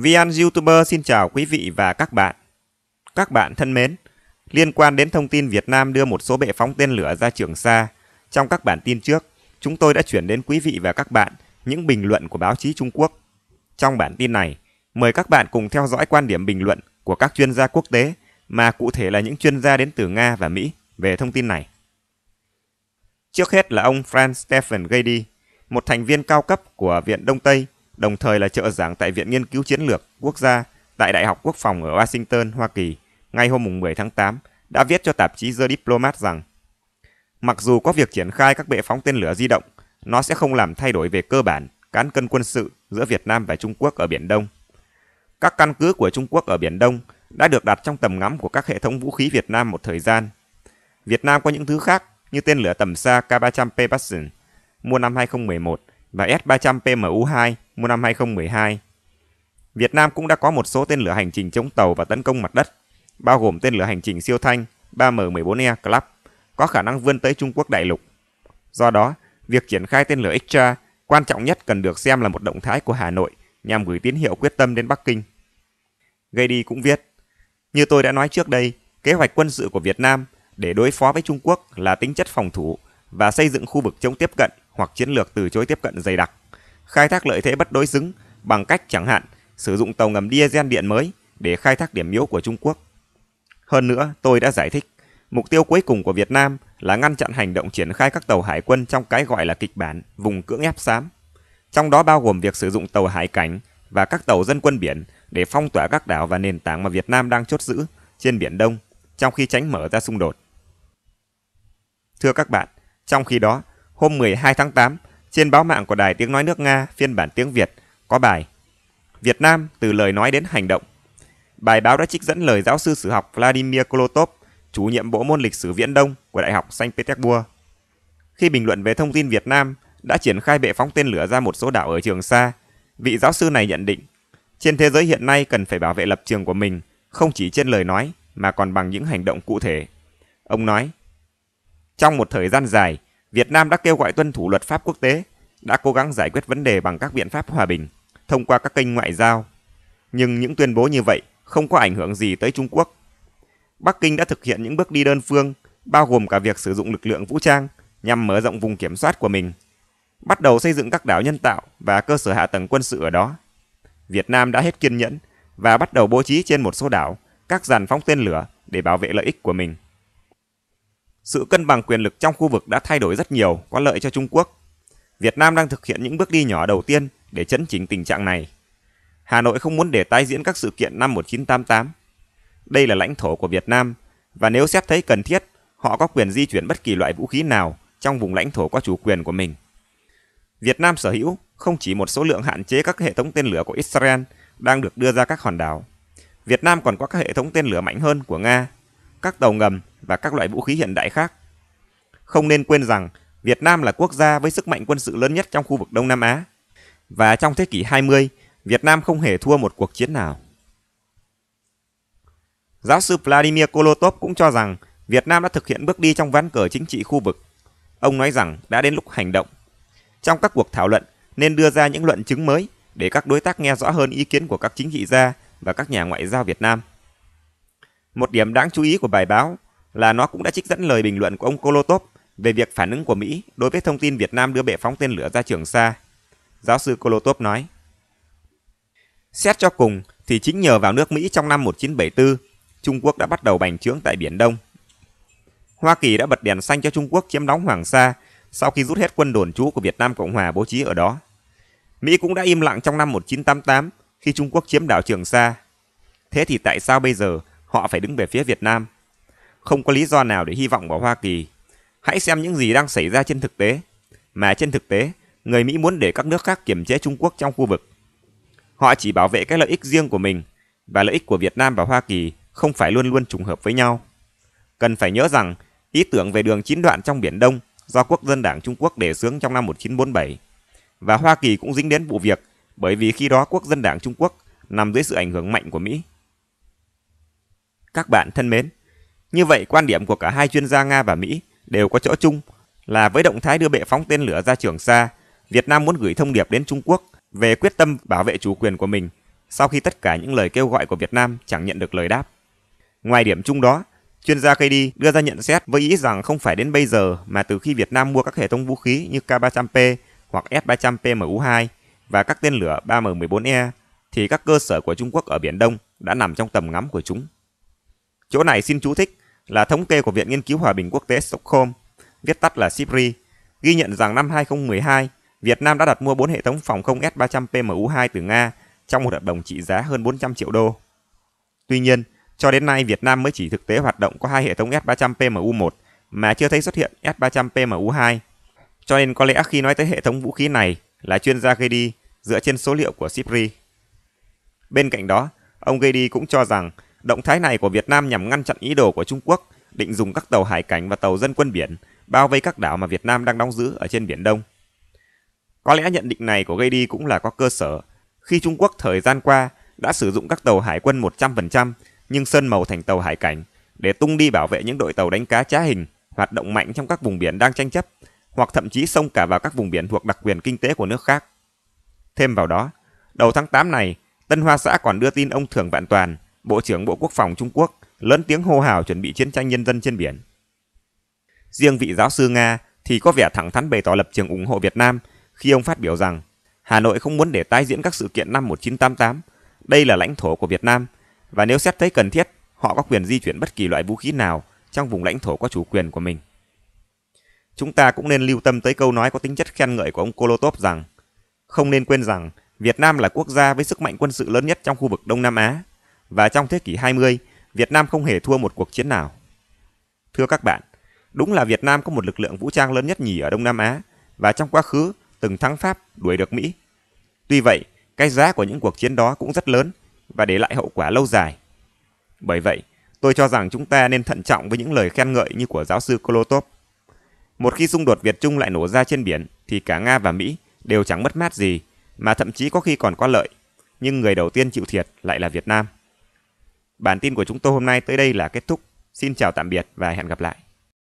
VN YouTuber xin chào quý vị và các bạn. Các bạn thân mến, liên quan đến thông tin Việt Nam đưa một số bệ phóng tên lửa ra trường Sa, trong các bản tin trước, chúng tôi đã chuyển đến quý vị và các bạn những bình luận của báo chí Trung Quốc. Trong bản tin này, mời các bạn cùng theo dõi quan điểm bình luận của các chuyên gia quốc tế, mà cụ thể là những chuyên gia đến từ Nga và Mỹ về thông tin này. Trước hết là ông Franz Stephen Gady, một thành viên cao cấp của Viện Đông Tây đồng thời là trợ giảng tại Viện Nghiên cứu Chiến lược Quốc gia tại Đại học Quốc phòng ở Washington, Hoa Kỳ, ngày hôm 10 tháng 8, đã viết cho tạp chí The Diplomat rằng Mặc dù có việc triển khai các bệ phóng tên lửa di động, nó sẽ không làm thay đổi về cơ bản cán cân quân sự giữa Việt Nam và Trung Quốc ở Biển Đông. Các căn cứ của Trung Quốc ở Biển Đông đã được đặt trong tầm ngắm của các hệ thống vũ khí Việt Nam một thời gian. Việt Nam có những thứ khác như tên lửa tầm xa K-300P Boston, mua năm 2011 và S-300PMU-2 mùa năm 2012. Việt Nam cũng đã có một số tên lửa hành trình chống tàu và tấn công mặt đất, bao gồm tên lửa hành trình siêu thanh 3M14E Club, có khả năng vươn tới Trung Quốc đại lục. Do đó, việc triển khai tên lửa Extra quan trọng nhất cần được xem là một động thái của Hà Nội nhằm gửi tín hiệu quyết tâm đến Bắc Kinh. Gady cũng viết, như tôi đã nói trước đây, kế hoạch quân sự của Việt Nam để đối phó với Trung Quốc là tính chất phòng thủ và xây dựng khu vực chống tiếp cận hoặc chiến lược từ chối tiếp cận dày đặc, khai thác lợi thế bất đối xứng bằng cách chẳng hạn sử dụng tàu ngầm diesel điện mới để khai thác điểm yếu của Trung Quốc. Hơn nữa, tôi đã giải thích, mục tiêu cuối cùng của Việt Nam là ngăn chặn hành động triển khai các tàu hải quân trong cái gọi là kịch bản vùng cưỡng ép xám, trong đó bao gồm việc sử dụng tàu hải cảnh và các tàu dân quân biển để phong tỏa các đảo và nền tảng mà Việt Nam đang chốt giữ trên Biển Đông, trong khi tránh mở ra xung đột. Thưa các bạn, trong khi đó, Hôm 12 tháng 8, trên báo mạng của Đài Tiếng Nói nước Nga phiên bản tiếng Việt có bài Việt Nam từ lời nói đến hành động. Bài báo đã trích dẫn lời giáo sư sử học Vladimir Kolotov, chủ nhiệm bộ môn lịch sử Viễn Đông của Đại học Saint Petersburg. Khi bình luận về thông tin Việt Nam đã triển khai bệ phóng tên lửa ra một số đảo ở Trường Sa, vị giáo sư này nhận định, trên thế giới hiện nay cần phải bảo vệ lập trường của mình không chỉ trên lời nói mà còn bằng những hành động cụ thể. Ông nói, trong một thời gian dài, Việt Nam đã kêu gọi tuân thủ luật pháp quốc tế, đã cố gắng giải quyết vấn đề bằng các biện pháp hòa bình, thông qua các kênh ngoại giao. Nhưng những tuyên bố như vậy không có ảnh hưởng gì tới Trung Quốc. Bắc Kinh đã thực hiện những bước đi đơn phương, bao gồm cả việc sử dụng lực lượng vũ trang nhằm mở rộng vùng kiểm soát của mình, bắt đầu xây dựng các đảo nhân tạo và cơ sở hạ tầng quân sự ở đó. Việt Nam đã hết kiên nhẫn và bắt đầu bố trí trên một số đảo các dàn phóng tên lửa để bảo vệ lợi ích của mình sự cân bằng quyền lực trong khu vực đã thay đổi rất nhiều, có lợi cho Trung Quốc. Việt Nam đang thực hiện những bước đi nhỏ đầu tiên để chấn chỉnh tình trạng này. Hà Nội không muốn để tái diễn các sự kiện năm 1988. Đây là lãnh thổ của Việt Nam, và nếu xét thấy cần thiết, họ có quyền di chuyển bất kỳ loại vũ khí nào trong vùng lãnh thổ có chủ quyền của mình. Việt Nam sở hữu không chỉ một số lượng hạn chế các hệ thống tên lửa của Israel đang được đưa ra các hòn đảo. Việt Nam còn có các hệ thống tên lửa mạnh hơn của Nga các tàu ngầm và các loại vũ khí hiện đại khác. Không nên quên rằng Việt Nam là quốc gia với sức mạnh quân sự lớn nhất trong khu vực Đông Nam Á. Và trong thế kỷ 20, Việt Nam không hề thua một cuộc chiến nào. Giáo sư Vladimir Kolotov cũng cho rằng Việt Nam đã thực hiện bước đi trong ván cờ chính trị khu vực. Ông nói rằng đã đến lúc hành động. Trong các cuộc thảo luận nên đưa ra những luận chứng mới để các đối tác nghe rõ hơn ý kiến của các chính trị gia và các nhà ngoại giao Việt Nam. Một điểm đáng chú ý của bài báo là nó cũng đã trích dẫn lời bình luận của ông Kolotov về việc phản ứng của Mỹ đối với thông tin Việt Nam đưa bệ phóng tên lửa ra trường xa. Giáo sư Kolotov nói, Xét cho cùng thì chính nhờ vào nước Mỹ trong năm 1974, Trung Quốc đã bắt đầu bành trướng tại Biển Đông. Hoa Kỳ đã bật đèn xanh cho Trung Quốc chiếm đóng Hoàng Sa sau khi rút hết quân đồn trú của Việt Nam Cộng Hòa bố trí ở đó. Mỹ cũng đã im lặng trong năm 1988 khi Trung Quốc chiếm đảo Trường Sa. Thế thì tại sao bây giờ họ phải đứng về phía Việt Nam. Không có lý do nào để hy vọng vào Hoa Kỳ. Hãy xem những gì đang xảy ra trên thực tế. Mà trên thực tế, người Mỹ muốn để các nước khác kiểm chế Trung Quốc trong khu vực. Họ chỉ bảo vệ cái lợi ích riêng của mình và lợi ích của Việt Nam và Hoa Kỳ không phải luôn luôn trùng hợp với nhau. Cần phải nhớ rằng, ý tưởng về đường chín đoạn trong Biển Đông do Quốc dân Đảng Trung Quốc đề xướng trong năm 1947 và Hoa Kỳ cũng dính đến vụ việc bởi vì khi đó Quốc dân Đảng Trung Quốc nằm dưới sự ảnh hưởng mạnh của Mỹ. Các bạn thân mến, như vậy quan điểm của cả hai chuyên gia Nga và Mỹ đều có chỗ chung là với động thái đưa bệ phóng tên lửa ra Trường xa Việt Nam muốn gửi thông điệp đến Trung Quốc về quyết tâm bảo vệ chủ quyền của mình sau khi tất cả những lời kêu gọi của Việt Nam chẳng nhận được lời đáp. Ngoài điểm chung đó, chuyên gia KD đưa ra nhận xét với ý rằng không phải đến bây giờ mà từ khi Việt Nam mua các hệ thống vũ khí như K300P hoặc S300P MU2 và các tên lửa 3M14E thì các cơ sở của Trung Quốc ở Biển Đông đã nằm trong tầm ngắm của chúng. Chỗ này xin chú thích là thống kê của Viện Nghiên cứu Hòa bình Quốc tế Stockholm, viết tắt là SIPRI, ghi nhận rằng năm 2012, Việt Nam đã đặt mua 4 hệ thống phòng không S-300 PMU-2 từ Nga trong một hợp đồng trị giá hơn 400 triệu đô. Tuy nhiên, cho đến nay Việt Nam mới chỉ thực tế hoạt động có hai hệ thống S-300 PMU-1 mà chưa thấy xuất hiện S-300 PMU-2. Cho nên có lẽ khi nói tới hệ thống vũ khí này là chuyên gia Gedi dựa trên số liệu của SIPRI. Bên cạnh đó, ông Gedi cũng cho rằng Động thái này của Việt Nam nhằm ngăn chặn ý đồ của Trung Quốc định dùng các tàu hải cảnh và tàu dân quân biển bao vây các đảo mà Việt Nam đang đóng giữ ở trên Biển Đông. Có lẽ nhận định này của Gady cũng là có cơ sở khi Trung Quốc thời gian qua đã sử dụng các tàu hải quân 100% nhưng sơn màu thành tàu hải cảnh để tung đi bảo vệ những đội tàu đánh cá trá hình hoạt động mạnh trong các vùng biển đang tranh chấp hoặc thậm chí xông cả vào các vùng biển thuộc đặc quyền kinh tế của nước khác. Thêm vào đó, đầu tháng 8 này, Tân Hoa Xã còn đưa tin ông Thường Vạn Toàn, Bộ trưởng Bộ Quốc phòng Trung Quốc lớn tiếng hô hào chuẩn bị chiến tranh nhân dân trên biển. Riêng vị giáo sư Nga thì có vẻ thẳng thắn bày tỏ lập trường ủng hộ Việt Nam khi ông phát biểu rằng Hà Nội không muốn để tái diễn các sự kiện năm 1988, đây là lãnh thổ của Việt Nam và nếu xét thấy cần thiết, họ có quyền di chuyển bất kỳ loại vũ khí nào trong vùng lãnh thổ có chủ quyền của mình. Chúng ta cũng nên lưu tâm tới câu nói có tính chất khen ngợi của ông Kolotov rằng không nên quên rằng Việt Nam là quốc gia với sức mạnh quân sự lớn nhất trong khu vực Đông Nam Á và trong thế kỷ 20, Việt Nam không hề thua một cuộc chiến nào. Thưa các bạn, đúng là Việt Nam có một lực lượng vũ trang lớn nhất nhì ở Đông Nam Á và trong quá khứ từng thắng Pháp đuổi được Mỹ. Tuy vậy, cái giá của những cuộc chiến đó cũng rất lớn và để lại hậu quả lâu dài. Bởi vậy, tôi cho rằng chúng ta nên thận trọng với những lời khen ngợi như của giáo sư Kolotov. Một khi xung đột Việt Trung lại nổ ra trên biển thì cả Nga và Mỹ đều chẳng mất mát gì mà thậm chí có khi còn có lợi, nhưng người đầu tiên chịu thiệt lại là Việt Nam. Bản tin của chúng tôi hôm nay tới đây là kết thúc. Xin chào tạm biệt và hẹn gặp lại.